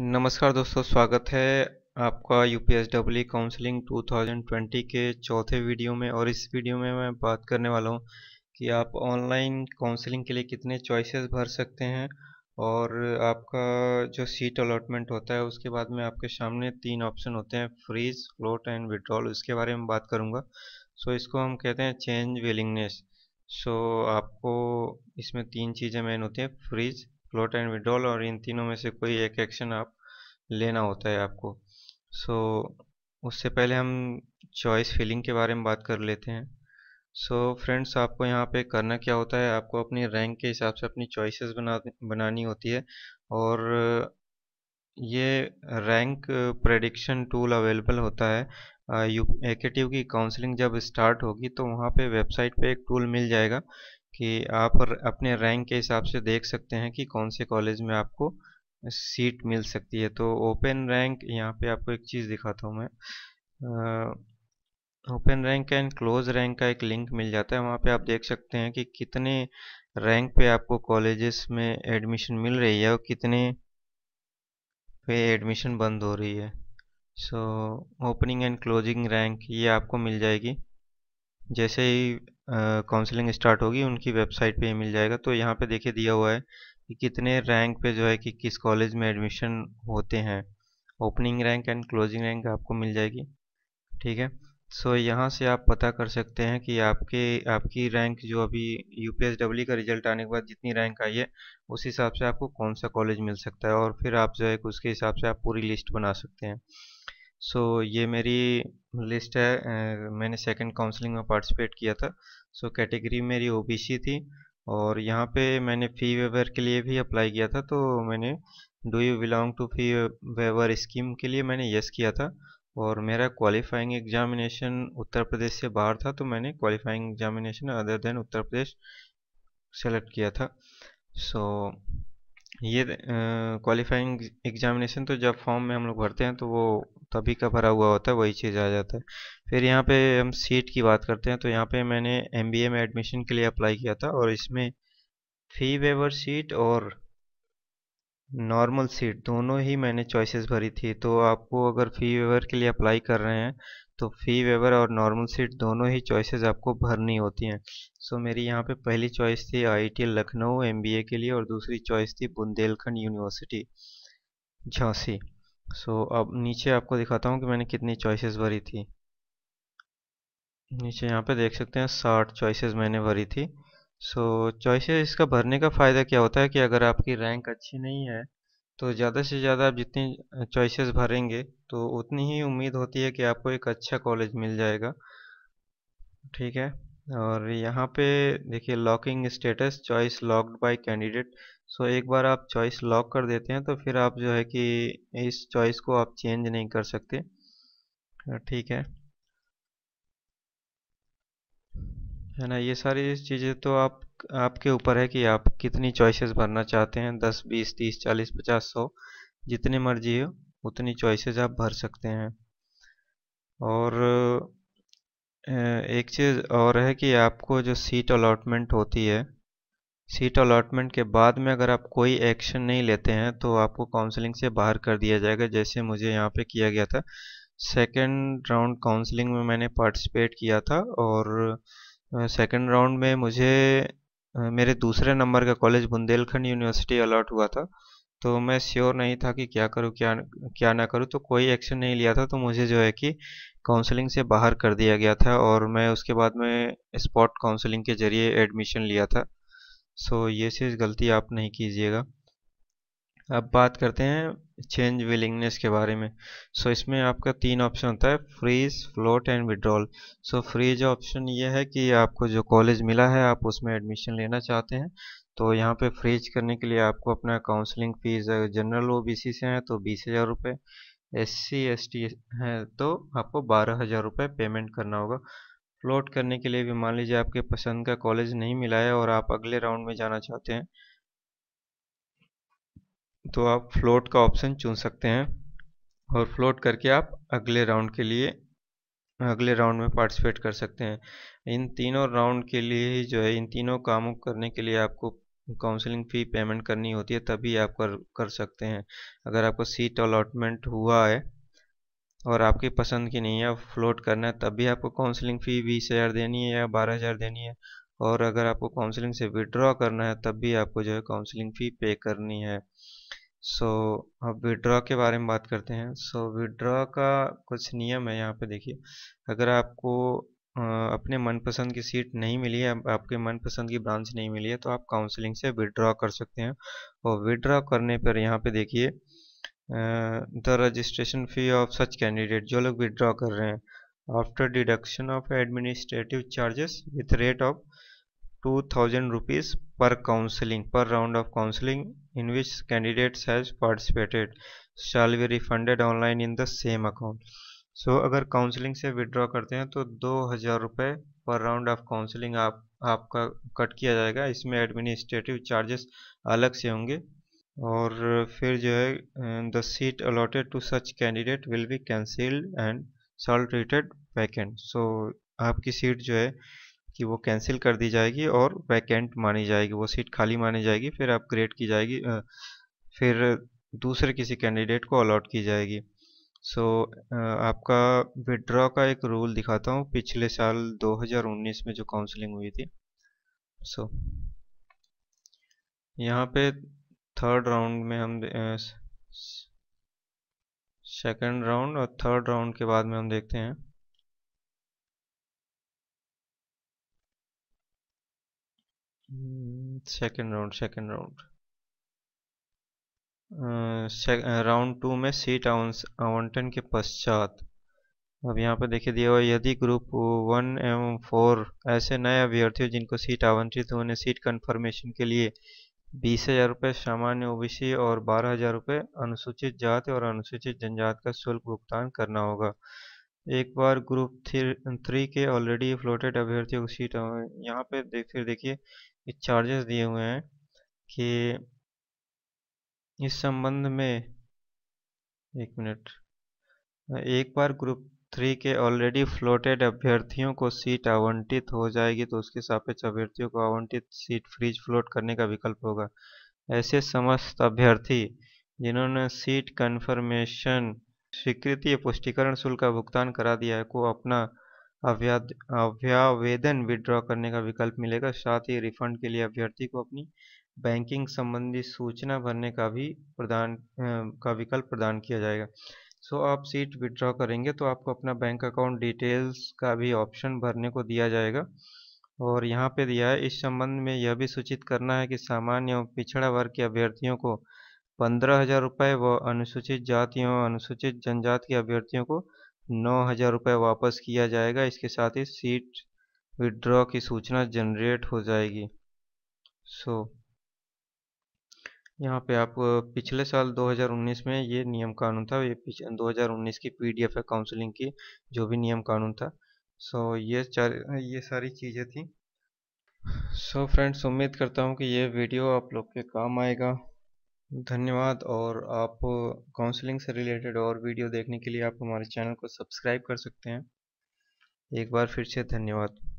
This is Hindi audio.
नमस्कार दोस्तों स्वागत है आपका यू पी एस काउंसलिंग 2020 के चौथे वीडियो में और इस वीडियो में मैं बात करने वाला हूं कि आप ऑनलाइन काउंसलिंग के लिए कितने चॉइसेस भर सकते हैं और आपका जो सीट अलॉटमेंट होता है उसके बाद में आपके सामने तीन ऑप्शन होते हैं फ्रीज फ्लोट एंड विड्रॉल इसके बारे में बात करूँगा सो इसको हम कहते हैं चेंज विलिंगनेस सो आपको इसमें तीन चीज़ें मेन होती हैं फ्रीज फ्लोट एंड विड्रॉल और इन तीनों में से कोई एक एक्शन आप लेना होता है आपको सो so, उससे पहले हम चॉइस फिलिंग के बारे में बात कर लेते हैं सो so, फ्रेंड्स आपको यहाँ पे करना क्या होता है आपको अपनी रैंक के हिसाब से अपनी चॉइसेस बना बनानी होती है और ये रैंक प्रेडिक्शन टूल अवेलेबल होता है एकेटिव की काउंसलिंग जब स्टार्ट होगी तो वहाँ पे वेबसाइट पे एक टूल मिल जाएगा कि आप अपने रैंक के हिसाब से देख सकते हैं कि कौन से कॉलेज में आपको सीट मिल सकती है तो ओपन रैंक यहाँ पे आपको एक चीज़ दिखाता हूँ मैं open rank and close rank का एक लिंक मिल जाता है वहाँ पे आप देख सकते हैं कि कितने रैंक पे आपको कॉलेजेस में एडमिशन मिल रही है और कितने पे एडमिशन बंद हो रही है so opening and closing rank ये आपको मिल जाएगी जैसे ही काउंसलिंग स्टार्ट होगी उनकी वेबसाइट पे ये मिल जाएगा तो यहाँ पे देखिए दिया हुआ है कि कितने रैंक पे जो है कि किस कॉलेज में एडमिशन होते हैं opening rank and closing rank आपको मिल जाएगी ठीक है सो so, यहाँ से आप पता कर सकते हैं कि आपके आपकी रैंक जो अभी यू पी का रिजल्ट आने के बाद जितनी रैंक आई है उस हिसाब से आपको कौन सा कॉलेज मिल सकता है और फिर आप जो है उसके हिसाब से आप पूरी लिस्ट बना सकते हैं सो so, ये मेरी लिस्ट है मैंने सेकंड काउंसलिंग में पार्टिसिपेट किया था सो so, कैटेगरी मेरी ओबीसी थी और यहाँ पे मैंने फ़ी वेवर के लिए भी अप्लाई किया था तो मैंने do you belong to fee waiver scheme के लिए मैंने यस किया था और मेरा क्वालिफाइंग एग्जामिनेशन उत्तर प्रदेश से बाहर था तो मैंने qualifying examination other than Uttar Pradesh select किया था सो so, ये क्वालिफाइंग एग्जामिनेशन तो जब फॉर्म में हम लोग भरते हैं तो वो तभी का भरा हुआ होता है वही चीज़ आ जाता है फिर यहाँ पे हम सीट की बात करते हैं तो यहाँ पे मैंने एम में एडमिशन के लिए अप्लाई किया था और इसमें फी वेवर सीट और नॉर्मल सीट दोनों ही मैंने चॉइसेस भरी थी तो आपको अगर फ़ी वेवर के लिए अप्लाई कर रहे हैं तो फ़ी वेवर और नॉर्मल सीट दोनों ही चॉइसेस आपको भरनी होती हैं सो so, मेरी यहाँ पे पहली चॉइस थी आई लखनऊ एम के लिए और दूसरी चॉइस थी Bundelkhand university Jhansi so so, अब नीचे आपको दिखाता हूँ कि मैंने कितनी चॉइसेस भरी थी नीचे यहाँ पे देख सकते हैं साठ चॉइसेस मैंने भरी थी सो so, चॉइसेस इसका भरने का फ़ायदा क्या होता है कि अगर आपकी रैंक अच्छी नहीं है तो ज़्यादा से ज़्यादा आप जितनी चॉइसेस भरेंगे तो उतनी ही उम्मीद होती है कि आपको एक अच्छा कॉलेज मिल जाएगा ठीक है और यहाँ पे देखिए locking status choice locked by candidate so एक बार आप चॉइस लॉक कर देते हैं तो फिर आप जो है कि इस चॉइस को आप चेंज नहीं कर सकते ठीक है है ना ये सारी चीज़ें तो आप आपके ऊपर है कि आप कितनी चॉइसेस भरना चाहते हैं दस बीस तीस चालीस पचास सौ जितने मर्जी हो उतनी चॉइसेस आप भर सकते हैं और एक चीज़ और है कि आपको जो सीट अलाटमेंट होती है सीट अलाटमेंट के बाद में अगर आप कोई एक्शन नहीं लेते हैं तो आपको काउंसलिंग से बाहर कर दिया जाएगा जैसे मुझे यहाँ पे किया गया था सेकंड राउंड काउंसलिंग में मैंने पार्टिसिपेट किया था और सेकंड राउंड में मुझे मेरे दूसरे नंबर का कॉलेज बुंदेलखंड यूनिवर्सिटी अलाट हुआ था तो मैं श्योर नहीं था कि क्या करूँ क्या क्या ना करूँ तो कोई एक्शन नहीं लिया था तो मुझे जो है कि काउंसलिंग से बाहर कर दिया गया था और मैं उसके बाद में स्पॉट काउंसलिंग के ज़रिए एडमिशन लिया था सो ये चीज़ गलती आप नहीं कीजिएगा अब बात करते हैं चेंज विलिंगनेस के बारे में सो so, इसमें आपका तीन ऑप्शन होता है freeze float and withdrawal so freeze option ये है कि आपको जो कॉलेज मिला है आप उसमें एडमिशन लेना चाहते हैं तो यहाँ पे फ्रीज करने के लिए आपको अपना counselling fees general O B C से हैं तो बीस हज़ार रुपये एस सी एस टी है तो आपको बारह हज़ार रुपये पेमेंट करना होगा फ्लोट करने के लिए भी मान लीजिए आपके पसंद का कॉलेज नहीं मिला है और आप अगले राउंड में जाना चाहते हैं तो आप फ्लोट का ऑप्शन चुन सकते हैं और फ्लोट करके आप अगले राउंड के लिए अगले राउंड में पार्टिसिपेट कर सकते हैं इन तीनों राउंड के लिए ही जो है इन तीनों कामों करने के लिए आपको काउंसलिंग फ़ी पेमेंट करनी होती है तभी आप कर कर सकते हैं अगर आपको सीट अलॉटमेंट हुआ है और आपकी पसंद की नहीं है फ्लोट करना है तब भी आपको काउंसलिंग फ़ी बीस हज़ार देनी है या बारह हज़ार देनी है और अगर आपको काउंसलिंग से विड्रॉ करना है तब भी आपको जो है काउंसलिंग फ़ी पे करनी है सो so, अब विड्रॉ के बारे में बात करते हैं सो so, विड्रॉ का कुछ नियम है यहाँ पे देखिए अगर आपको अपने मनपसंद की सीट नहीं मिली है आपके मनपसंद की ब्रांच नहीं मिली है तो आप काउंसलिंग से विड्रॉ कर सकते हैं और विड्रॉ करने पर यहाँ पे देखिए the registration fee of such candidate जो लोग विड्रॉ कर रहे हैं after deduction of administrative charges with rate of two thousand rupees per counselling per round of counselling in which candidates has participated shall be refunded online in the same account so so, अगर काउंसलिंग से विड्रॉ करते हैं तो दो हज़ार रुपये पर राउंड ऑफ काउंसलिंग आप आपका कट किया जाएगा इसमें एडमिनिस्ट्रेटिव चार्जेस अलग से होंगे और फिर जो है the seat allotted to such candidate will be cancelled and saltated vacant so आपकी सीट जो है कि वो कैंसिल कर दी जाएगी और वैकेंट मानी जाएगी वो सीट खाली मानी जाएगी फिर अपग्रेड की जाएगी फिर दूसरे किसी कैंडिडेट को अलॉट की जाएगी सो so, आपका विड्रॉ का एक रूल दिखाता हूँ पिछले साल 2019 में जो काउंसलिंग हुई थी सो so, यहाँ पे थर्ड राउंड में हम सेकंड राउंड और थर्ड राउंड के बाद में हम देखते हैं second round second round round two में सीट आवंटन के पश्चात अब यहाँ पर देखिए दिया हुआ यदि ग्रुप वन एवं फोर ऐसे नए अभ्यर्थियों जिनको सीट आवंटित होने सीट कंफर्मेशन के लिए बीस हजार रुपये सामान्य ओबीसी और बारह हजार रुपये अनुसूचित जाति और अनुसूचित जनजाति का शुल्क भुगतान करना होगा एक बार ग्रुप थ्री के ऑलरेडी फ्लोटेड अभ्यर्थियों को सीट यहाँ पे देख फिर देखिए चार्जेस दिए हुए हैं कि इस संबंध में एक मिनट एक बार ग्रुप थ्री के ऑलरेडी फ्लोटेड अभ्यर्थियों को सीट आवंटित हो जाएगी तो उसके सापेक्ष अभ्यर्थियों को आवंटित सीट फ्रीज फ्लोट करने का विकल्प होगा ऐसे समस्त अभ्यर्थी जिन्होंने सीट कन्फर्मेशन स्वीकृति या पुष्टिकरण शुल्क का भुगतान करा दिया है को अपना अभ्यावेदन विड्रॉ करने का विकल्प मिलेगा साथ ही रिफंड के लिए अभ्यर्थी को अपनी बैंकिंग संबंधी सूचना भरने का भी प्रदान का विकल्प प्रदान किया जाएगा सो so, आप सीट विड्रॉ करेंगे तो आपको अपना बैंक अकाउंट डिटेल्स का भी ऑप्शन भरने को दिया जाएगा और यहाँ पे दिया है इस संबंध में यह भी सूचित करना है कि सामान्य एवं पिछड़ा वर्ग के अभ्यर्थियों को पंद्रह हज़ार रुपये व अनुसूचित जाति एवं अनुसूचित जनजाति के अभ्यर्थियों को नौ हज़ार रुपये वापस किया जाएगा इसके साथ ही सीट विड्रॉ की सूचना जनरेट हो जाएगी सो so, यहाँ पे आप पिछले साल 2019 में ये नियम कानून था ये 2019 की पीडीएफ डी काउंसलिंग की जो भी नियम कानून था सो so, ये चार ये सारी चीज़ें थी सो so, फ्रेंड्स उम्मीद करता हूँ कि ये वीडियो आप लोग के काम आएगा धन्यवाद और आप काउंसलिंग से रिलेटेड और वीडियो देखने के लिए आप हमारे चैनल को सब्सक्राइब कर सकते हैं एक बार फिर से धन्यवाद